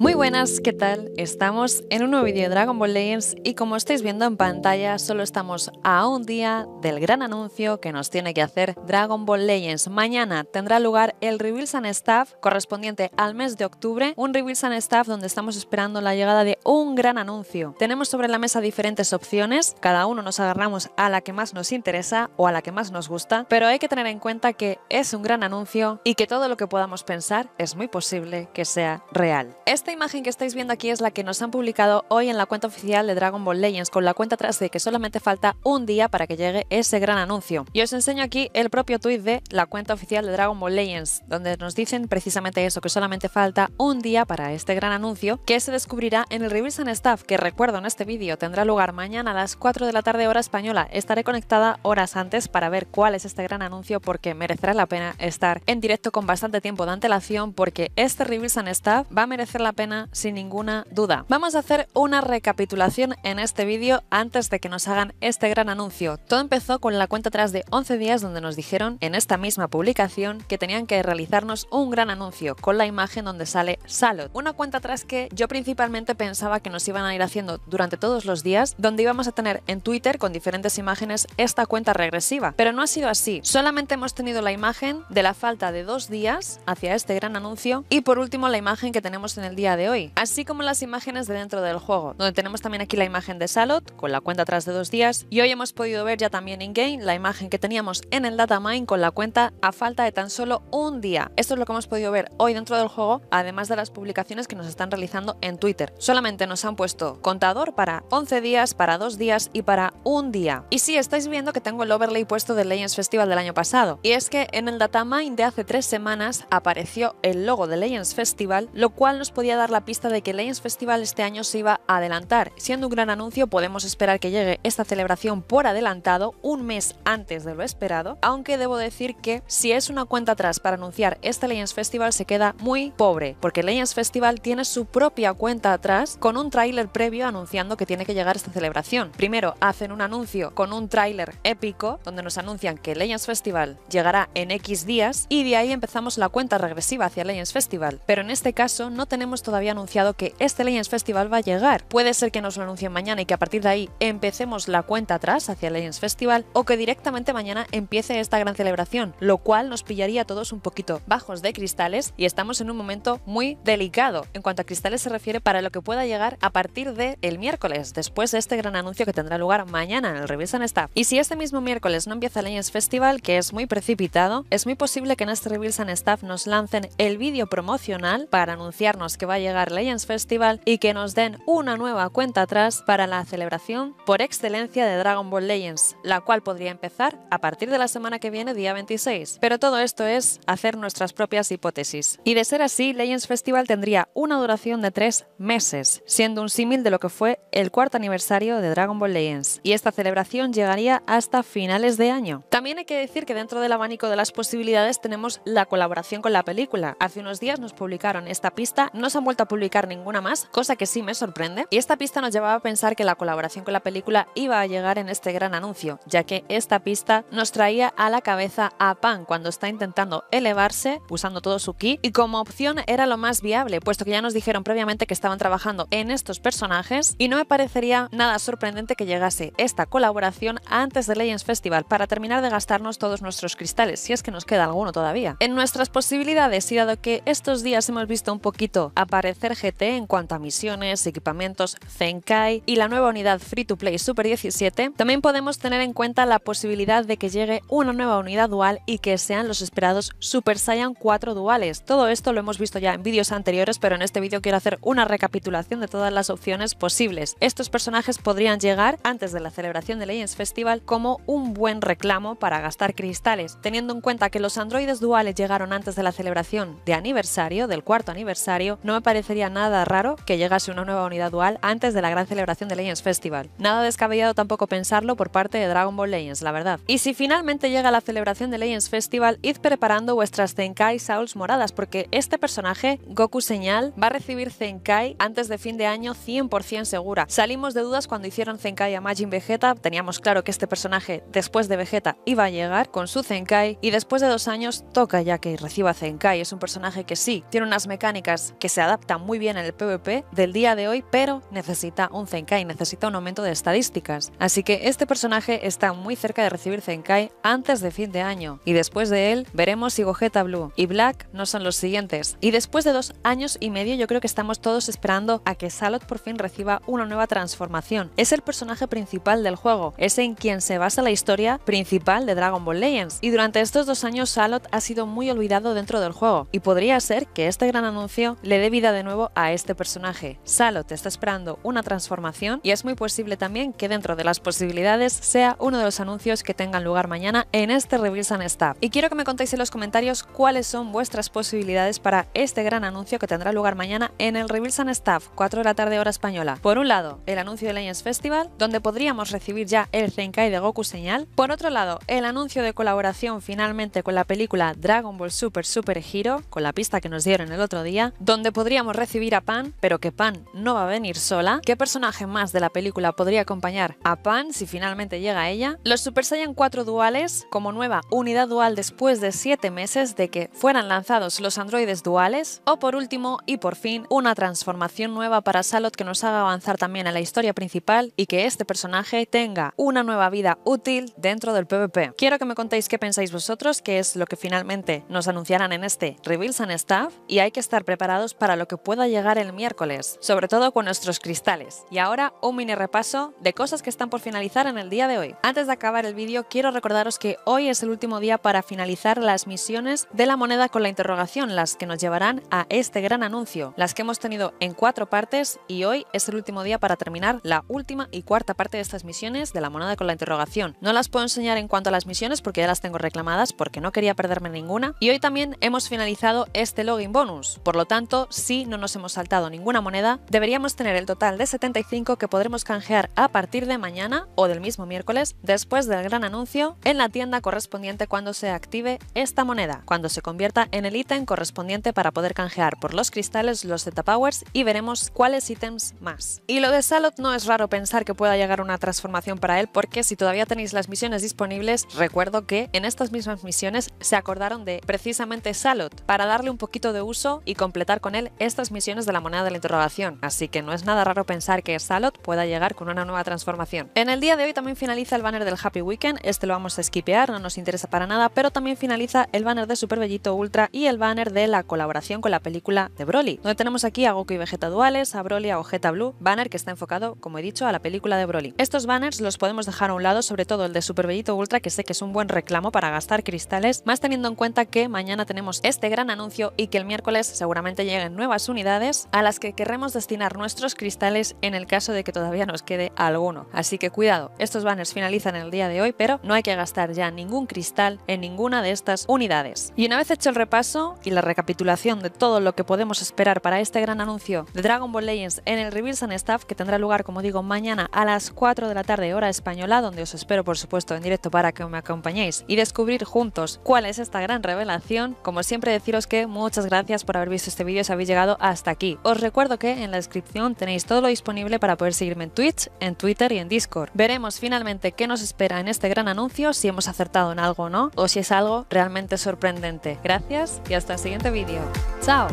Muy buenas, ¿qué tal? Estamos en un nuevo vídeo de Dragon Ball Legends y como estáis viendo en pantalla solo estamos a un día del gran anuncio que nos tiene que hacer Dragon Ball Legends. Mañana tendrá lugar el Reveals and Staff correspondiente al mes de octubre, un Reveal and Staff donde estamos esperando la llegada de un gran anuncio. Tenemos sobre la mesa diferentes opciones, cada uno nos agarramos a la que más nos interesa o a la que más nos gusta, pero hay que tener en cuenta que es un gran anuncio y que todo lo que podamos pensar es muy posible que sea real. Este esta imagen que estáis viendo aquí es la que nos han publicado hoy en la cuenta oficial de Dragon Ball Legends, con la cuenta atrás de que solamente falta un día para que llegue ese gran anuncio. Y os enseño aquí el propio tuit de la cuenta oficial de Dragon Ball Legends, donde nos dicen precisamente eso, que solamente falta un día para este gran anuncio, que se descubrirá en el Reveals and Staff, que recuerdo en este vídeo tendrá lugar mañana a las 4 de la tarde hora española. Estaré conectada horas antes para ver cuál es este gran anuncio porque merecerá la pena estar en directo con bastante tiempo de antelación porque este Reveals and Staff va a merecer la pena sin ninguna duda. Vamos a hacer una recapitulación en este vídeo antes de que nos hagan este gran anuncio. Todo empezó con la cuenta atrás de 11 días donde nos dijeron en esta misma publicación que tenían que realizarnos un gran anuncio con la imagen donde sale Salot. Una cuenta atrás que yo principalmente pensaba que nos iban a ir haciendo durante todos los días, donde íbamos a tener en Twitter con diferentes imágenes esta cuenta regresiva. Pero no ha sido así. Solamente hemos tenido la imagen de la falta de dos días hacia este gran anuncio y por último la imagen que tenemos en el día de hoy, así como las imágenes de dentro del juego, donde tenemos también aquí la imagen de Salot con la cuenta atrás de dos días y hoy hemos podido ver ya también in-game la imagen que teníamos en el datamine con la cuenta a falta de tan solo un día. Esto es lo que hemos podido ver hoy dentro del juego, además de las publicaciones que nos están realizando en Twitter. Solamente nos han puesto contador para 11 días, para dos días y para un día. Y sí, estáis viendo que tengo el overlay puesto del Legends Festival del año pasado. Y es que en el datamine de hace tres semanas apareció el logo de Legends Festival, lo cual nos podía dar la pista de que el Lions Festival este año se iba a adelantar. Siendo un gran anuncio, podemos esperar que llegue esta celebración por adelantado, un mes antes de lo esperado, aunque debo decir que si es una cuenta atrás para anunciar este Lions Festival se queda muy pobre, porque el Festival tiene su propia cuenta atrás con un tráiler previo anunciando que tiene que llegar esta celebración. Primero hacen un anuncio con un tráiler épico donde nos anuncian que el Lions Festival llegará en X días y de ahí empezamos la cuenta regresiva hacia el Lions Festival. Pero en este caso no tenemos todavía anunciado que este Legends Festival va a llegar. Puede ser que nos lo anuncien mañana y que a partir de ahí empecemos la cuenta atrás hacia el Legends Festival o que directamente mañana empiece esta gran celebración, lo cual nos pillaría a todos un poquito bajos de cristales y estamos en un momento muy delicado en cuanto a cristales se refiere para lo que pueda llegar a partir de el miércoles, después de este gran anuncio que tendrá lugar mañana en el Reveals and Staff. Y si este mismo miércoles no empieza el Legends Festival, que es muy precipitado, es muy posible que en este Reveals and Staff nos lancen el vídeo promocional para anunciarnos que va a llegar Legends Festival y que nos den una nueva cuenta atrás para la celebración por excelencia de Dragon Ball Legends, la cual podría empezar a partir de la semana que viene, día 26. Pero todo esto es hacer nuestras propias hipótesis. Y de ser así, Legends Festival tendría una duración de tres meses, siendo un símil de lo que fue el cuarto aniversario de Dragon Ball Legends. Y esta celebración llegaría hasta finales de año. También hay que decir que dentro del abanico de las posibilidades tenemos la colaboración con la película. Hace unos días nos publicaron esta pista, no vuelto a publicar ninguna más, cosa que sí me sorprende, y esta pista nos llevaba a pensar que la colaboración con la película iba a llegar en este gran anuncio, ya que esta pista nos traía a la cabeza a Pan cuando está intentando elevarse, usando todo su ki, y como opción era lo más viable, puesto que ya nos dijeron previamente que estaban trabajando en estos personajes, y no me parecería nada sorprendente que llegase esta colaboración antes de Legends Festival para terminar de gastarnos todos nuestros cristales, si es que nos queda alguno todavía. En nuestras posibilidades, y dado que estos días hemos visto un poquito a parecer GT en cuanto a misiones, equipamientos, Zenkai y la nueva unidad Free to Play Super 17, también podemos tener en cuenta la posibilidad de que llegue una nueva unidad dual y que sean los esperados Super Saiyan 4 duales. Todo esto lo hemos visto ya en vídeos anteriores, pero en este vídeo quiero hacer una recapitulación de todas las opciones posibles. Estos personajes podrían llegar antes de la celebración de Legends Festival como un buen reclamo para gastar cristales, teniendo en cuenta que los androides duales llegaron antes de la celebración de aniversario, del cuarto aniversario, no parecería nada raro que llegase una nueva unidad dual antes de la gran celebración de Legends Festival. Nada descabellado tampoco pensarlo por parte de Dragon Ball Legends, la verdad. Y si finalmente llega la celebración de Legends Festival, id preparando vuestras Zenkai Souls moradas, porque este personaje, Goku Señal, va a recibir Zenkai antes de fin de año 100% segura. Salimos de dudas cuando hicieron Zenkai a Majin Vegeta, teníamos claro que este personaje, después de Vegeta, iba a llegar con su Zenkai, y después de dos años toca ya que reciba Zenkai. Es un personaje que sí, tiene unas mecánicas que se adapta muy bien en el PvP del día de hoy, pero necesita un Zenkai, necesita un aumento de estadísticas. Así que este personaje está muy cerca de recibir Zenkai antes de fin de año, y después de él veremos si Gogeta Blue y Black no son los siguientes. Y después de dos años y medio yo creo que estamos todos esperando a que Salot por fin reciba una nueva transformación. Es el personaje principal del juego, es en quien se basa la historia principal de Dragon Ball Legends, y durante estos dos años Salot ha sido muy olvidado dentro del juego, y podría ser que este gran anuncio le dé de nuevo a este personaje. Salo te está esperando una transformación y es muy posible también que dentro de las posibilidades sea uno de los anuncios que tengan lugar mañana en este Reveal and Staff. Y quiero que me contéis en los comentarios cuáles son vuestras posibilidades para este gran anuncio que tendrá lugar mañana en el Reveal and Staff, 4 de la tarde hora española. Por un lado, el anuncio del Legends Festival, donde podríamos recibir ya el Zenkai de Goku señal. Por otro lado, el anuncio de colaboración finalmente con la película Dragon Ball Super Super Hero, con la pista que nos dieron el otro día, donde podríamos podríamos recibir a Pan, pero que Pan no va a venir sola, qué personaje más de la película podría acompañar a Pan si finalmente llega ella, los Super Saiyan 4 duales como nueva unidad dual después de 7 meses de que fueran lanzados los androides duales, o por último y por fin una transformación nueva para Salot que nos haga avanzar también en la historia principal y que este personaje tenga una nueva vida útil dentro del PvP. Quiero que me contéis qué pensáis vosotros, qué es lo que finalmente nos anunciarán en este Reveals and Staff, y hay que estar preparados para lo que pueda llegar el miércoles, sobre todo con nuestros cristales. Y ahora un mini repaso de cosas que están por finalizar en el día de hoy. Antes de acabar el vídeo, quiero recordaros que hoy es el último día para finalizar las misiones de la moneda con la interrogación, las que nos llevarán a este gran anuncio, las que hemos tenido en cuatro partes y hoy es el último día para terminar la última y cuarta parte de estas misiones de la moneda con la interrogación. No las puedo enseñar en cuanto a las misiones porque ya las tengo reclamadas porque no quería perderme ninguna y hoy también hemos finalizado este login bonus, por lo tanto si no nos hemos saltado ninguna moneda, deberíamos tener el total de 75 que podremos canjear a partir de mañana o del mismo miércoles, después del gran anuncio, en la tienda correspondiente cuando se active esta moneda, cuando se convierta en el ítem correspondiente para poder canjear por los cristales los Z-Powers y veremos cuáles ítems más. Y lo de Salot no es raro pensar que pueda llegar una transformación para él porque si todavía tenéis las misiones disponibles, recuerdo que en estas mismas misiones se acordaron de precisamente Salot para darle un poquito de uso y completar con él estas misiones de la moneda de la interrogación, así que no es nada raro pensar que Salot pueda llegar con una nueva transformación. En el día de hoy también finaliza el banner del Happy Weekend, este lo vamos a esquipear, no nos interesa para nada, pero también finaliza el banner de Super Ultra y el banner de la colaboración con la película de Broly, donde tenemos aquí a Goku y Vegeta duales, a Broly, a Ojeta Blue, banner que está enfocado, como he dicho, a la película de Broly. Estos banners los podemos dejar a un lado, sobre todo el de Super Ultra, que sé que es un buen reclamo para gastar cristales, más teniendo en cuenta que mañana tenemos este gran anuncio y que el miércoles seguramente lleguen nuevas unidades a las que querremos destinar nuestros cristales en el caso de que todavía nos quede alguno. Así que cuidado, estos banners finalizan el día de hoy, pero no hay que gastar ya ningún cristal en ninguna de estas unidades. Y una vez hecho el repaso y la recapitulación de todo lo que podemos esperar para este gran anuncio de Dragon Ball Legends en el Reveals and Staff, que tendrá lugar, como digo, mañana a las 4 de la tarde, hora española, donde os espero, por supuesto, en directo para que me acompañéis y descubrir juntos cuál es esta gran revelación. Como siempre, deciros que muchas gracias por haber visto este vídeo, llegado hasta aquí. Os recuerdo que en la descripción tenéis todo lo disponible para poder seguirme en Twitch, en Twitter y en Discord. Veremos finalmente qué nos espera en este gran anuncio, si hemos acertado en algo o no, o si es algo realmente sorprendente. Gracias y hasta el siguiente vídeo. ¡Chao!